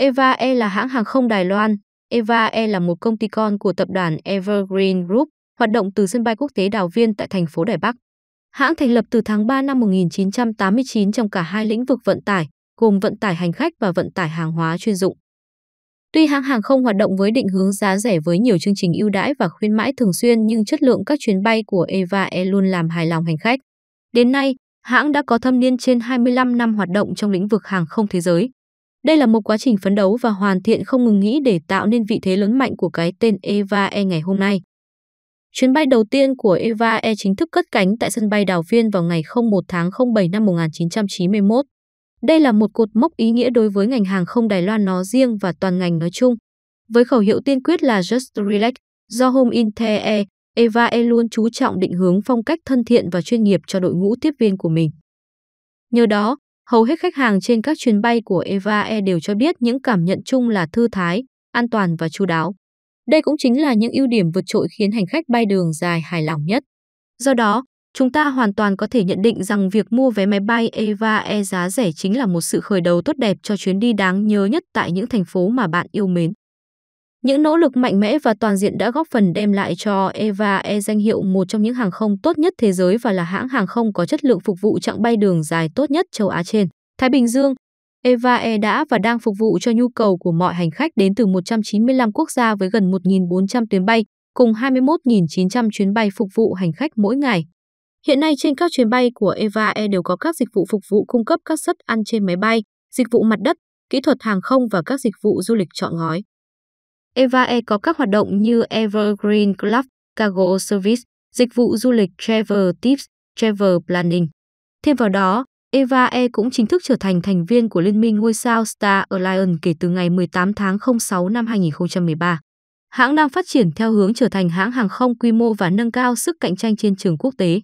Eva E là hãng hàng không Đài Loan. Eva E là một công ty con của tập đoàn Evergreen Group, hoạt động từ sân bay quốc tế Đào Viên tại thành phố Đài Bắc. Hãng thành lập từ tháng 3 năm 1989 trong cả hai lĩnh vực vận tải, gồm vận tải hành khách và vận tải hàng hóa chuyên dụng. Tuy hãng hàng không hoạt động với định hướng giá rẻ với nhiều chương trình ưu đãi và khuyến mãi thường xuyên nhưng chất lượng các chuyến bay của Eva Air e luôn làm hài lòng hành khách. Đến nay, hãng đã có thâm niên trên 25 năm hoạt động trong lĩnh vực hàng không thế giới. Đây là một quá trình phấn đấu và hoàn thiện không ngừng nghỉ để tạo nên vị thế lớn mạnh của cái tên Eva E ngày hôm nay. Chuyến bay đầu tiên của Eva E chính thức cất cánh tại sân bay Đào Viên vào ngày 01 tháng 07 năm 1991. Đây là một cột mốc ý nghĩa đối với ngành hàng không Đài Loan nói riêng và toàn ngành nói chung. Với khẩu hiệu tiên quyết là Just Relax, do Home Inte Air, e, Eva E luôn chú trọng định hướng phong cách thân thiện và chuyên nghiệp cho đội ngũ tiếp viên của mình. Nhờ đó, Hầu hết khách hàng trên các chuyến bay của Eva Air đều cho biết những cảm nhận chung là thư thái, an toàn và chu đáo. Đây cũng chính là những ưu điểm vượt trội khiến hành khách bay đường dài hài lòng nhất. Do đó, chúng ta hoàn toàn có thể nhận định rằng việc mua vé máy bay Eva Air giá rẻ chính là một sự khởi đầu tốt đẹp cho chuyến đi đáng nhớ nhất tại những thành phố mà bạn yêu mến. Những nỗ lực mạnh mẽ và toàn diện đã góp phần đem lại cho Eva Air e danh hiệu một trong những hàng không tốt nhất thế giới và là hãng hàng không có chất lượng phục vụ chặng bay đường dài tốt nhất châu Á trên Thái Bình Dương. Eva Air e đã và đang phục vụ cho nhu cầu của mọi hành khách đến từ 195 quốc gia với gần 1.400 tuyến bay, cùng 21.900 chuyến bay phục vụ hành khách mỗi ngày. Hiện nay trên các chuyến bay của Eva Air e đều có các dịch vụ phục vụ cung cấp các suất ăn trên máy bay, dịch vụ mặt đất, kỹ thuật hàng không và các dịch vụ du lịch chọn gói. EVA Air có các hoạt động như Evergreen Club, Cargo Service, dịch vụ du lịch Travel Tips, Travel Planning. Thêm vào đó, EVA Air cũng chính thức trở thành thành viên của Liên minh ngôi sao Star Alliance kể từ ngày 18 tháng 06 năm 2013. Hãng đang phát triển theo hướng trở thành hãng hàng không quy mô và nâng cao sức cạnh tranh trên trường quốc tế.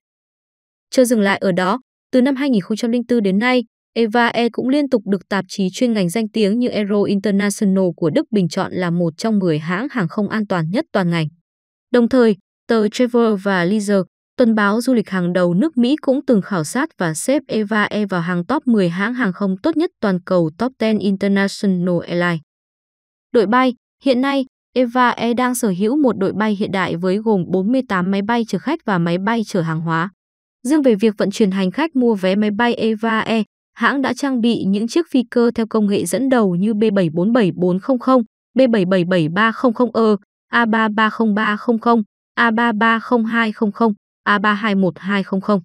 Chưa dừng lại ở đó, từ năm 2004 đến nay, Eva E cũng liên tục được tạp chí chuyên ngành danh tiếng như Aero International của Đức bình chọn là một trong 10 hãng hàng không an toàn nhất toàn ngành. Đồng thời, tờ Travel và Leisure, tuần báo du lịch hàng đầu nước Mỹ cũng từng khảo sát và xếp Eva E vào hàng top 10 hãng hàng không tốt nhất toàn cầu Top 10 International Airlines. Đội bay, hiện nay, Eva E đang sở hữu một đội bay hiện đại với gồm 48 máy bay chở khách và máy bay chở hàng hóa. Riêng về việc vận chuyển hành khách mua vé máy bay Eva E, hãng đã trang bị những chiếc phi cơ theo công nghệ dẫn đầu như B747400, B777300E, A33030, A33020, A32120.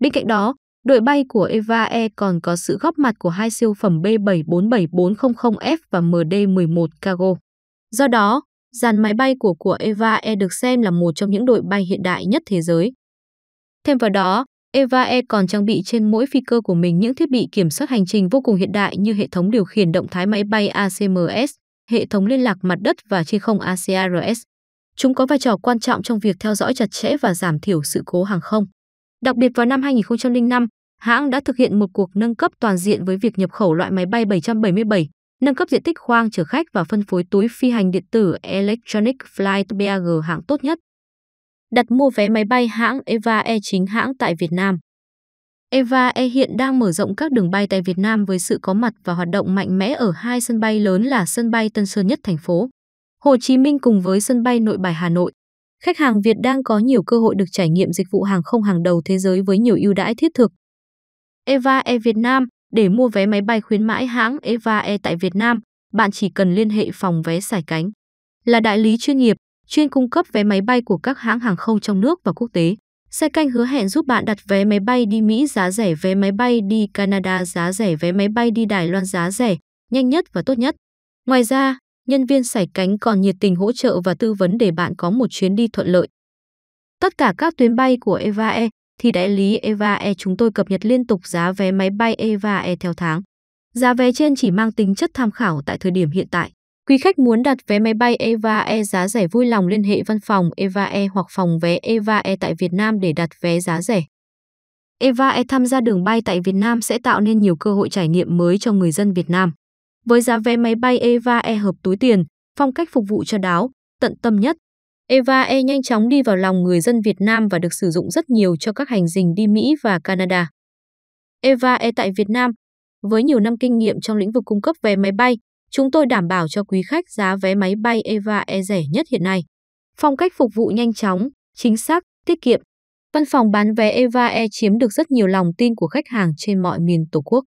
Bên cạnh đó, đội bay của Eva Air còn có sự góp mặt của hai siêu phẩm B747400F và MD11 Cargo. Do đó, dàn máy bay của của Eva Air được xem là một trong những đội bay hiện đại nhất thế giới. Thêm vào đó, EVAE còn trang bị trên mỗi phi cơ của mình những thiết bị kiểm soát hành trình vô cùng hiện đại như hệ thống điều khiển động thái máy bay ACMS, hệ thống liên lạc mặt đất và trên không ACRS. Chúng có vai trò quan trọng trong việc theo dõi chặt chẽ và giảm thiểu sự cố hàng không. Đặc biệt vào năm 2005, hãng đã thực hiện một cuộc nâng cấp toàn diện với việc nhập khẩu loại máy bay 777, nâng cấp diện tích khoang chở khách và phân phối túi phi hành điện tử Electronic Flight bag hạng tốt nhất đặt mua vé máy bay hãng Eva e chính hãng tại Việt Nam. Eva e hiện đang mở rộng các đường bay tại Việt Nam với sự có mặt và hoạt động mạnh mẽ ở hai sân bay lớn là sân bay Tân Sơn Nhất thành phố Hồ Chí Minh cùng với sân bay Nội Bài Hà Nội. Khách hàng Việt đang có nhiều cơ hội được trải nghiệm dịch vụ hàng không hàng đầu thế giới với nhiều ưu đãi thiết thực. Eva e Việt Nam để mua vé máy bay khuyến mãi hãng Eva e tại Việt Nam, bạn chỉ cần liên hệ phòng vé sải cánh. Là đại lý chuyên nghiệp, chuyên cung cấp vé máy bay của các hãng hàng không trong nước và quốc tế. Xe canh hứa hẹn giúp bạn đặt vé máy bay đi Mỹ giá rẻ, vé máy bay đi Canada giá rẻ, vé máy bay đi Đài Loan giá rẻ, nhanh nhất và tốt nhất. Ngoài ra, nhân viên sải cánh còn nhiệt tình hỗ trợ và tư vấn để bạn có một chuyến đi thuận lợi. Tất cả các tuyến bay của Eva Air thì đại lý Eva Air chúng tôi cập nhật liên tục giá vé máy bay Eva Air theo tháng. Giá vé trên chỉ mang tính chất tham khảo tại thời điểm hiện tại. Quý khách muốn đặt vé máy bay Eva E giá rẻ vui lòng liên hệ văn phòng Eva E hoặc phòng vé Eva E tại Việt Nam để đặt vé giá rẻ. Eva E tham gia đường bay tại Việt Nam sẽ tạo nên nhiều cơ hội trải nghiệm mới cho người dân Việt Nam. Với giá vé máy bay Eva E hợp túi tiền, phong cách phục vụ cho đáo, tận tâm nhất, Eva E nhanh chóng đi vào lòng người dân Việt Nam và được sử dụng rất nhiều cho các hành trình đi Mỹ và Canada. Eva E tại Việt Nam, với nhiều năm kinh nghiệm trong lĩnh vực cung cấp vé máy bay, Chúng tôi đảm bảo cho quý khách giá vé máy bay EVA E rẻ nhất hiện nay. Phong cách phục vụ nhanh chóng, chính xác, tiết kiệm. Văn phòng bán vé EVA E chiếm được rất nhiều lòng tin của khách hàng trên mọi miền Tổ quốc.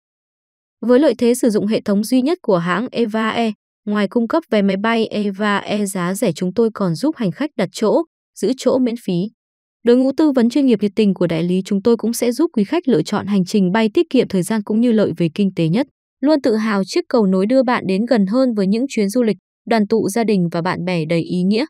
Với lợi thế sử dụng hệ thống duy nhất của hãng EVA E, ngoài cung cấp vé máy bay EVA E giá rẻ chúng tôi còn giúp hành khách đặt chỗ, giữ chỗ miễn phí. Đội ngũ tư vấn chuyên nghiệp nhiệt tình của đại lý chúng tôi cũng sẽ giúp quý khách lựa chọn hành trình bay tiết kiệm thời gian cũng như lợi về kinh tế nhất luôn tự hào chiếc cầu nối đưa bạn đến gần hơn với những chuyến du lịch, đoàn tụ gia đình và bạn bè đầy ý nghĩa.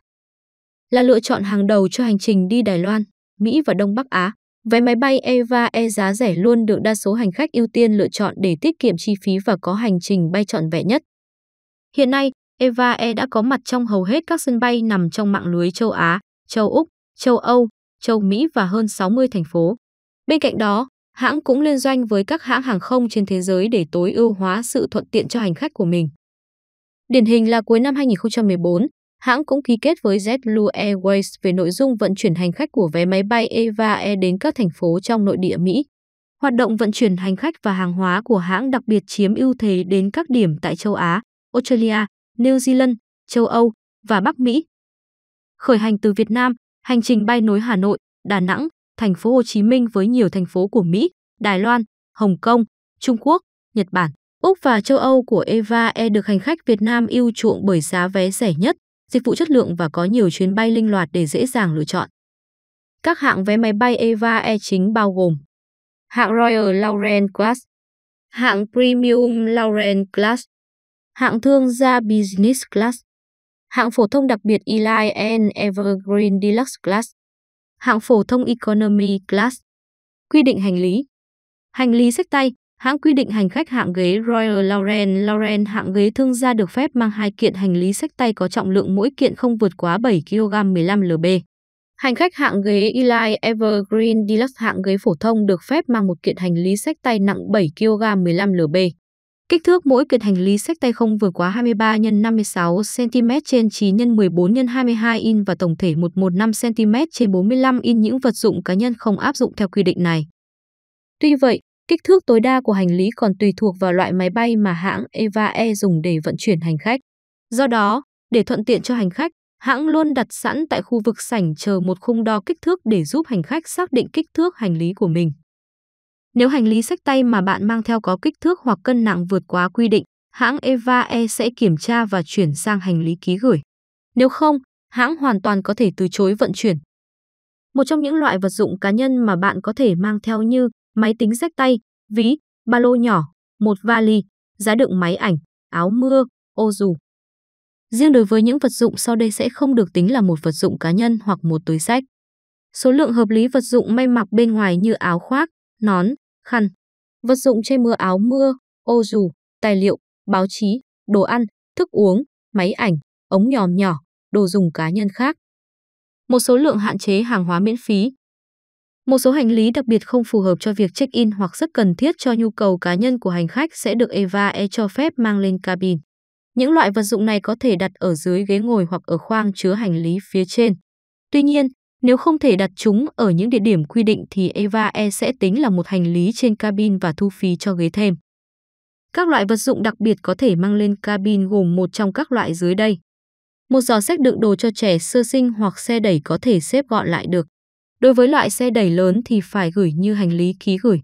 Là lựa chọn hàng đầu cho hành trình đi Đài Loan, Mỹ và Đông Bắc Á, vé máy bay EVA E giá rẻ luôn được đa số hành khách ưu tiên lựa chọn để tiết kiệm chi phí và có hành trình bay trọn vẹn nhất. Hiện nay, EVA E đã có mặt trong hầu hết các sân bay nằm trong mạng lưới châu Á, châu Úc, châu Âu, châu Mỹ và hơn 60 thành phố. Bên cạnh đó, hãng cũng liên doanh với các hãng hàng không trên thế giới để tối ưu hóa sự thuận tiện cho hành khách của mình. Điển hình là cuối năm 2014, hãng cũng ký kết với JetBlue Airways về nội dung vận chuyển hành khách của vé máy bay EVA Air đến các thành phố trong nội địa Mỹ. Hoạt động vận chuyển hành khách và hàng hóa của hãng đặc biệt chiếm ưu thế đến các điểm tại châu Á, Australia, New Zealand, châu Âu và Bắc Mỹ. Khởi hành từ Việt Nam, hành trình bay nối Hà Nội, Đà Nẵng, thành phố Hồ Chí Minh với nhiều thành phố của Mỹ, Đài Loan, Hồng Kông, Trung Quốc, Nhật Bản, Úc và châu Âu của Eva Air e được hành khách Việt Nam yêu chuộng bởi giá vé rẻ nhất, dịch vụ chất lượng và có nhiều chuyến bay linh hoạt để dễ dàng lựa chọn. Các hạng vé máy bay Eva Air e chính bao gồm hạng Royal Lauren Class, hạng Premium Lauren Class, hạng thương gia Business Class, hạng phổ thông đặc biệt Eli and Evergreen Deluxe Class, hạng phổ thông Economy Class. Quy định hành lý. Hành lý sách tay, hãng quy định hành khách hạng ghế Royal Lauren Lauren hạng ghế thương gia được phép mang hai kiện hành lý sách tay có trọng lượng mỗi kiện không vượt quá 7 kg 15 lb. Hành khách hạng ghế Eli Evergreen Deluxe hạng ghế phổ thông được phép mang một kiện hành lý sách tay nặng 7 kg 15 lb. Kích thước mỗi kiện hành lý sách tay không vượt quá 23 x 56 cm trên 9 x 14 x 22 in và tổng thể 115 cm trên 45 in những vật dụng cá nhân không áp dụng theo quy định này. Tuy vậy, kích thước tối đa của hành lý còn tùy thuộc vào loại máy bay mà hãng Eva E dùng để vận chuyển hành khách. Do đó, để thuận tiện cho hành khách, hãng luôn đặt sẵn tại khu vực sảnh chờ một khung đo kích thước để giúp hành khách xác định kích thước hành lý của mình. Nếu hành lý sách tay mà bạn mang theo có kích thước hoặc cân nặng vượt quá quy định, hãng Evae sẽ kiểm tra và chuyển sang hành lý ký gửi. Nếu không, hãng hoàn toàn có thể từ chối vận chuyển. Một trong những loại vật dụng cá nhân mà bạn có thể mang theo như máy tính sách tay, ví, ba lô nhỏ, một vali, giá đựng máy ảnh, áo mưa, ô dù. Riêng đối với những vật dụng sau đây sẽ không được tính là một vật dụng cá nhân hoặc một túi sách. Số lượng hợp lý vật dụng may mặc bên ngoài như áo khoác, nón, khăn, vật dụng che mưa áo mưa, ô dù, tài liệu, báo chí, đồ ăn, thức uống, máy ảnh, ống nhòm nhỏ, đồ dùng cá nhân khác. Một số lượng hạn chế hàng hóa miễn phí. Một số hành lý đặc biệt không phù hợp cho việc check-in hoặc rất cần thiết cho nhu cầu cá nhân của hành khách sẽ được Eva E cho phép mang lên cabin. Những loại vật dụng này có thể đặt ở dưới ghế ngồi hoặc ở khoang chứa hành lý phía trên. Tuy nhiên, nếu không thể đặt chúng ở những địa điểm quy định thì Eva E sẽ tính là một hành lý trên cabin và thu phí cho ghế thêm. Các loại vật dụng đặc biệt có thể mang lên cabin gồm một trong các loại dưới đây. Một giỏ sách đựng đồ cho trẻ sơ sinh hoặc xe đẩy có thể xếp gọn lại được. Đối với loại xe đẩy lớn thì phải gửi như hành lý ký gửi.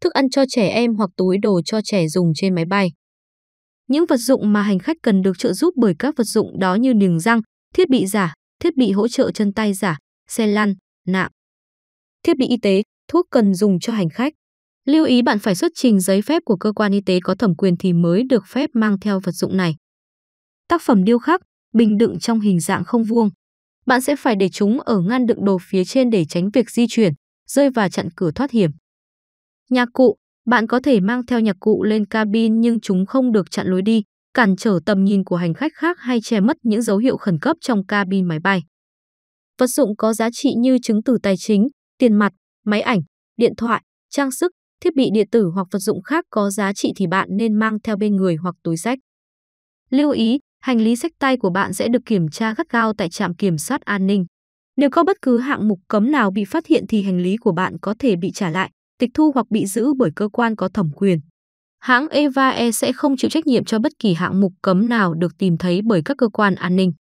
Thức ăn cho trẻ em hoặc túi đồ cho trẻ dùng trên máy bay. Những vật dụng mà hành khách cần được trợ giúp bởi các vật dụng đó như niềng răng, thiết bị giả, thiết bị hỗ trợ chân tay giả, xe lăn, nạng. Thiết bị y tế, thuốc cần dùng cho hành khách. Lưu ý bạn phải xuất trình giấy phép của cơ quan y tế có thẩm quyền thì mới được phép mang theo vật dụng này. Tác phẩm điêu khắc, bình đựng trong hình dạng không vuông. Bạn sẽ phải để chúng ở ngăn đựng đồ phía trên để tránh việc di chuyển, rơi và chặn cửa thoát hiểm. Nhạc cụ, bạn có thể mang theo nhạc cụ lên cabin nhưng chúng không được chặn lối đi, cản trở tầm nhìn của hành khách khác hay che mất những dấu hiệu khẩn cấp trong cabin máy bay. Vật dụng có giá trị như chứng từ tài chính, tiền mặt, máy ảnh, điện thoại, trang sức, thiết bị điện tử hoặc vật dụng khác có giá trị thì bạn nên mang theo bên người hoặc túi sách. Lưu ý, hành lý sách tay của bạn sẽ được kiểm tra gắt gao tại trạm kiểm soát an ninh. Nếu có bất cứ hạng mục cấm nào bị phát hiện thì hành lý của bạn có thể bị trả lại, tịch thu hoặc bị giữ bởi cơ quan có thẩm quyền hãng EVAE sẽ không chịu trách nhiệm cho bất kỳ hạng mục cấm nào được tìm thấy bởi các cơ quan an ninh.